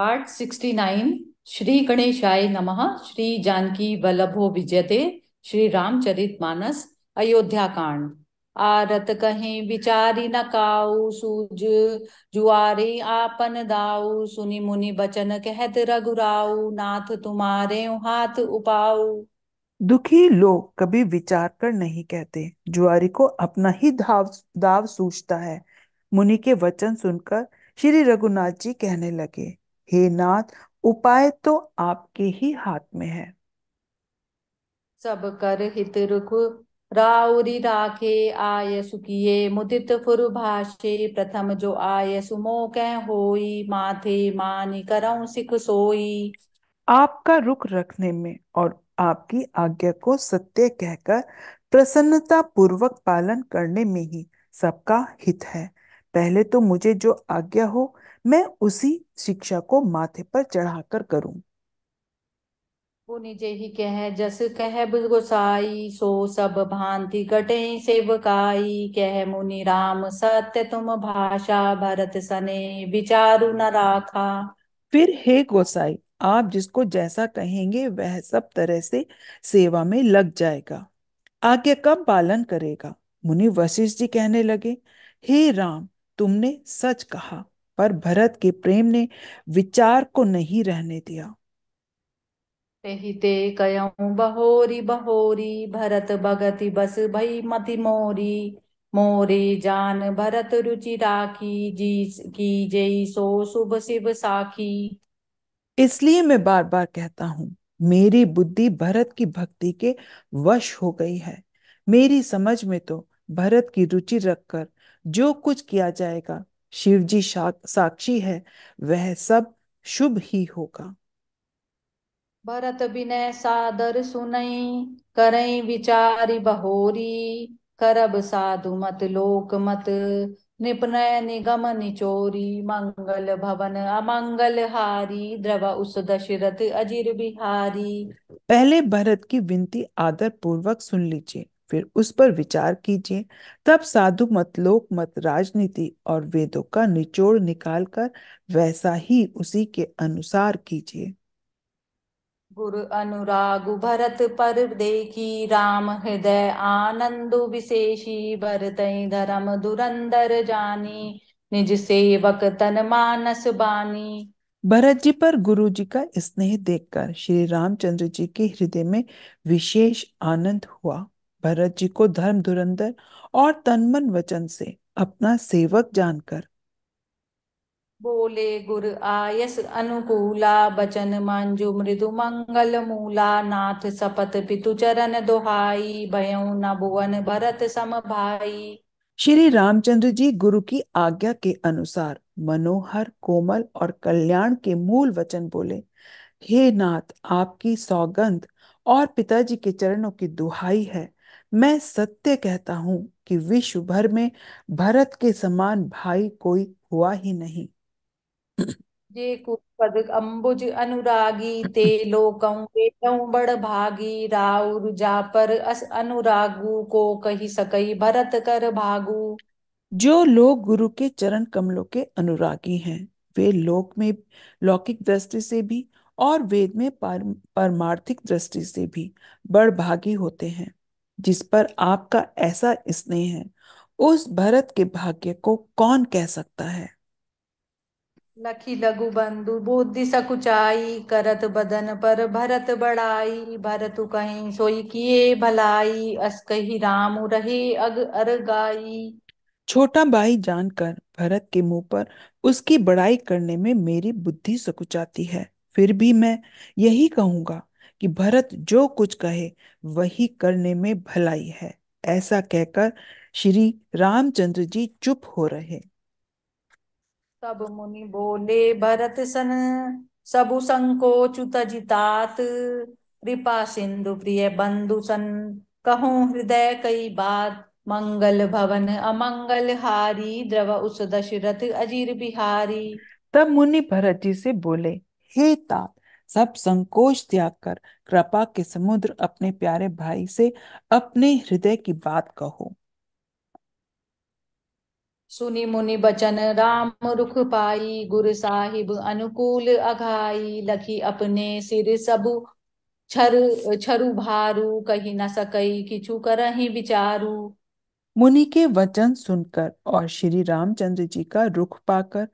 part sixty nine Shri गणेशाय नमः श्री जानकी वल्लभो विजयते श्री रामचरित मानस अयोध्या कांड आरत कहें विचारी न काऊ सूज जुआरे आपन दाऊ सुनि मुनि बचन कहत रघुराऊ नाथ तुम्हारे हाथ उपाऊ दुखी लोग कभी विचार कर नहीं कहते जुआरी को अपना ही धाव दाव सूझता है मुनि के वचन सुनकर श्री रघुनाथ जी कहने लगे हे नाथ उपाय तो आपके ही हाथ में है सब कर हित रुख राउरी राखे आय सुखिये मुदित फुर भाषे प्रथम जो आय सुमो कह होई माथे मानी करऊ सिख सोई आपका रुख रखने में और आपकी आज्ञा को सत्य कहकर प्रसन्नता पूर्वक पालन करने में ही सबका हित है पहले तो मुझे जो आज्ञा हो मैं उसी शिक्षा को माथे पर चढ़ाकर करूं वो निजे ही कह जस कह गोसाई सो सब भांति कटे सेवकाई कह मुनि राम सत्य तुम भाषा भरत सने विचारु न राखा फिर हे गोसाई आप जिसको जैसा कहेंगे वह सब तरह से सेवा में लग जाएगा आगे कब पालन करेगा मुनि वशिष्ठ जी कहने लगे हे राम तुमने सच कहा पर भरत के प्रेम ने विचार को नहीं रहने दिया ते कयऊ बहोरी बहोरी भरत भगति बस भई मति मोरी मोरे जान भरत रुचि राखी जी की जय सो शुभ शिव साखी इसलिए मैं बार बार कहता हूँ मेरी बुद्धि भरत की भक्ति के वश हो गई है मेरी समझ में तो भरत की रुचि रखकर जो कुछ किया जाएगा शिव जी साक्षी है वह सब शुभ ही होगा भरत विनय सादर सुनई करई विचारी बहोरी करब साधु मत लोक मत निपनय निगम निचोरी मंगल भवन अमंगल हारी द्रव उस दशरथ अजीर बिहारी पहले भरत की विनती आदर पूर्वक सुन लीजिए फिर उस पर विचार कीजिए तब साधु मत लोक मत राजनीति और वेदों का निचोड़ निकालकर वैसा ही उसी के अनुसार कीजिए गुरु अनुराग भरत पर देखी राम हृदय आनंद विशेषी भरत धर्म दुरंदर जानी निज सेवक तन मानस बानी भरत जी पर गुरु जी का स्नेह देखकर श्री रामचंद्र जी के हृदय में विशेष आनंद हुआ भरत जी को धर्म धुरंधर और तनमन वचन से अपना सेवक जानकर बोले गुर आयस अनुकूला बचन मांजु मृदु मंगल मूला नाथ सपत पितु चरण दोहाई भयउ न भुवन भरत सम भाई श्री रामचंद्र जी गुरु की आज्ञा के अनुसार मनोहर कोमल और कल्याण के मूल वचन बोले हे नाथ आपकी सौगंध और पिताजी के चरणों की दुहाई है मैं सत्य कहता हूं कि विश्व भर में भरत के समान भाई कोई हुआ ही नहीं जे अंबुज अनुरागी ते लोकं बड़ भागी राउर जापर अस अनुरागु को कही सकई भरत कर भागु जो लोग गुरु के चरण कमलों के अनुरागी हैं वे लोक में लौकिक दृष्टि से भी और वेद में परमार्थिक दृष्टि से भी बड़ भागी होते हैं जिस पर आपका ऐसा स्नेह है उस भरत के भाग्य को कौन कह सकता है लखी लघु बंधु बुद्धि सकुचाई करत बदन पर भरत बड़ाई भरत कहीं सोई किए भलाई अस कही राम रहे अग अर गाई छोटा भाई जानकर भरत के मुंह पर उसकी बड़ाई करने में मेरी बुद्धि सकुचाती है फिर भी मैं यही कहूंगा कि भरत जो कुछ कहे वही करने में भलाई है ऐसा कहकर श्री रामचंद्र जी चुप हो रहे तब मुनि बोले भरत सन सबु संकोच तजितात कृपा सिंधु प्रिय बंधु सन कहो हृदय कई बात मंगल भवन अमंगल हारी द्रव उस दशरथ अजीर बिहारी तब मुनि भरत जी से बोले हे तात सब संकोच त्याग कर कृपा के समुद्र अपने प्यारे भाई से अपने हृदय की बात कहो सुनी मुनि बचन राम रुख पाई गुरु साहिब अनुकूल अघाई लखी अपने सिर सब छरु छरु भारू कही न सकई किचु करही विचारू मुनि के वचन सुनकर और श्री रामचंद्र जी का रुख पाकर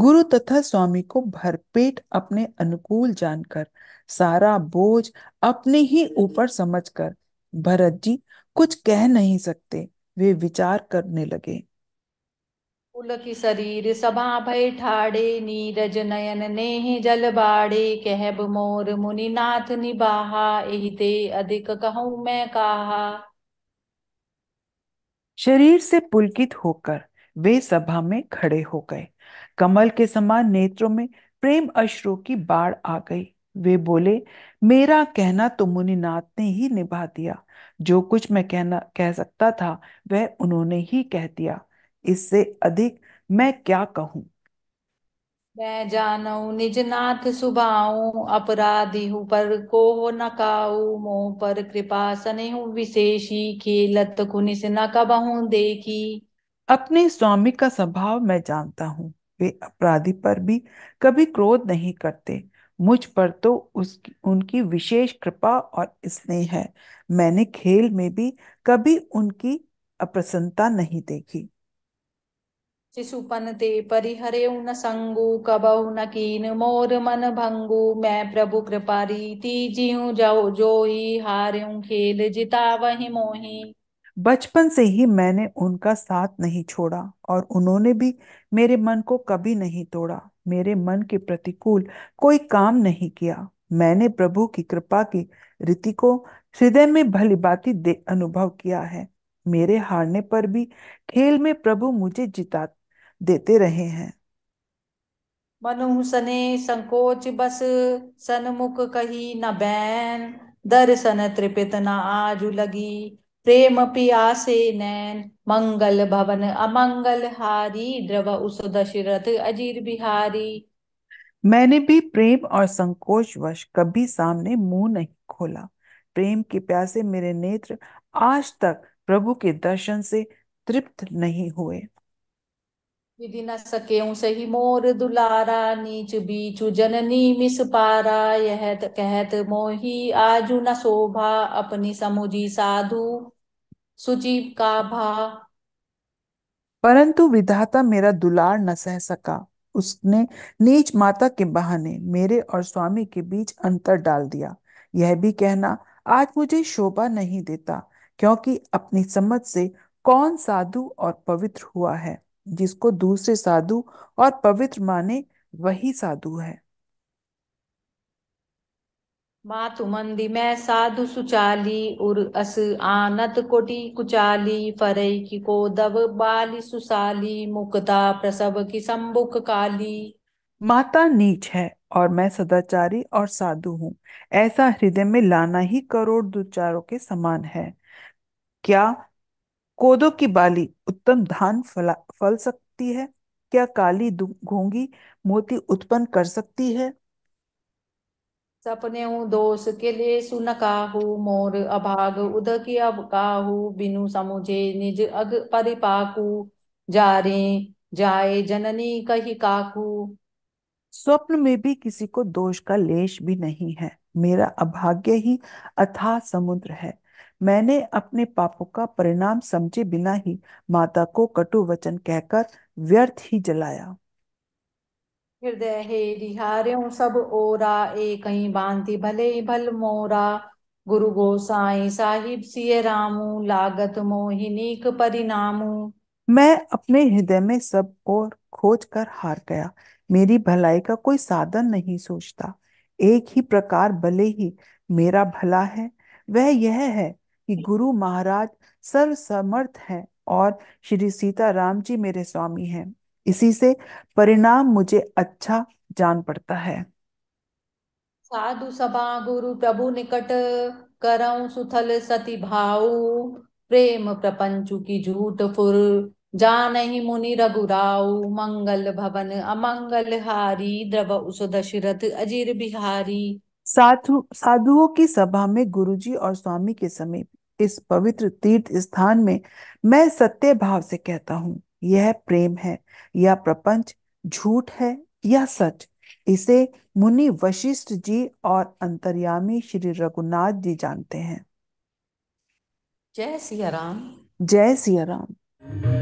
गुरु तथा स्वामी को भरपेट अपने अनुकूल जानकर सारा बोझ अपने ही ऊपर समझकर भरत जी कुछ कह नहीं सकते वे विचार करने लगे शरीर सभा भय ठाड़े नीरज नयन नेह जल बाड़े कहब मोर नाथ निबाहा एहिते अधिक कहूं मैं कहा शरीर से पुलकित होकर वे सभा में खड़े हो गए कमल के समान नेत्रों में प्रेम अश्रु की बाढ़ आ गई वे बोले मेरा कहना तो मुनिनाथ ने ही निभा दिया जो कुछ मैं कहना कह सकता था वह उन्होंने ही कह दिया इससे अधिक मैं क्या कहूं मैं जानू निज नाथ सुभाऊ अपराधी हूँ पर को नकाऊ मो पर कृपा सने विशेषी खेलत कुनिस न कबहू देखी अपने स्वामी का स्वभाव मैं जानता हूँ वे अपराधी पर भी कभी क्रोध नहीं करते मुझ पर तो उसकी उनकी विशेष कृपा और स्नेह है मैंने खेल में भी कभी उनकी अप्रसन्नता नहीं देखी शिशुपनते परिहरे न संगु कबहु न कीन मोर मन भंगु मैं प्रभु कृपारी ती तीजिहु जाओ जोई हार्यू खेल जिता वही मोही बचपन से ही मैंने उनका साथ नहीं छोड़ा और उन्होंने भी मेरे मन को कभी नहीं तोड़ा मेरे मन के प्रतिकूल कोई काम नहीं किया मैंने प्रभु की कृपा की रीति को हृदय में भली भांति अनुभव किया है मेरे हारने पर भी खेल में प्रभु मुझे जिता देते रहे हैं मनु सने संकोच बस सनमुख कही न बैन दर्शन त्रिपित न आजु लगी प्रेम पियासे नैन मंगल भवन अमंगल हारी द्रव उस दशरथ अजीर बिहारी मैंने भी प्रेम और संकोच वश कभी सामने मुंह नहीं खोला प्रेम के प्यासे मेरे नेत्र आज तक प्रभु के दर्शन से तृप्त नहीं हुए विधि न सके सही मोर दुलारा नीच बीच जननी मिस पारा यह कहत मोही आजु न शोभा अपनी समुझी साधु सुजीव का भा परंतु विधाता मेरा दुलार न सह सका उसने नीच माता के बहाने मेरे और स्वामी के बीच अंतर डाल दिया यह भी कहना आज मुझे शोभा नहीं देता क्योंकि अपनी समझ से कौन साधु और पवित्र हुआ है जिसको दूसरे साधु और पवित्र माने वही साधु है मातु मंदी मैं साधु सुचाली उर अस आनत कोटी कुचाली फरे की को दव बाली सुसाली मुक्ता प्रसव की संबुक काली माता नीच है और मैं सदाचारी और साधु हूँ ऐसा हृदय में लाना ही करोड़ दुचारों के समान है क्या कोदो की बाली उत्तम धान फला फल सकती है क्या काली घोंगी मोती उत्पन्न कर सकती है सपने दोष के लिए सुनकाहू मोर अभाग उद की अब काहू बिनु समुझे निज अग परिपाकू जारे जाए जननी कही काकू स्वप्न में भी किसी को दोष का लेश भी नहीं है मेरा अभाग्य ही अथा समुद्र है मैंने अपने पापों का परिणाम समझे बिना ही माता को कटु वचन कहकर व्यर्थ ही जलाया हृदय हे रिहार्यों सब ओरा कहीं बांति भले भल मोरा गुरु गोसाई साहिब सिय रामू लागत मोहिनीक परिणामू मैं अपने हृदय में सब और खोज कर हार गया मेरी भलाई का कोई साधन नहीं सोचता एक ही प्रकार भले ही मेरा भला है वह यह है कि गुरु महाराज सर्वसमर्थ हैं और श्री सीता राम जी मेरे स्वामी हैं इसी से परिणाम मुझे अच्छा जान पड़ता है साधु सभा गुरु प्रभु निकट करऊ सुथल सती भाऊ प्रेम प्रपंचु की झूठ फुर जान ही मुनि रघुराऊ मंगल भवन अमंगल हारी द्रव उस दशरथ अजीर बिहारी साधु साधुओं की सभा में गुरुजी और स्वामी के समीप इस पवित्र तीर्थ स्थान में मैं सत्य भाव से कहता हूँ यह प्रेम है या प्रपंच झूठ है या सच इसे मुनि वशिष्ठ जी और अंतर्यामी श्री रघुनाथ जी जानते हैं जय सिया राम जय सिया राम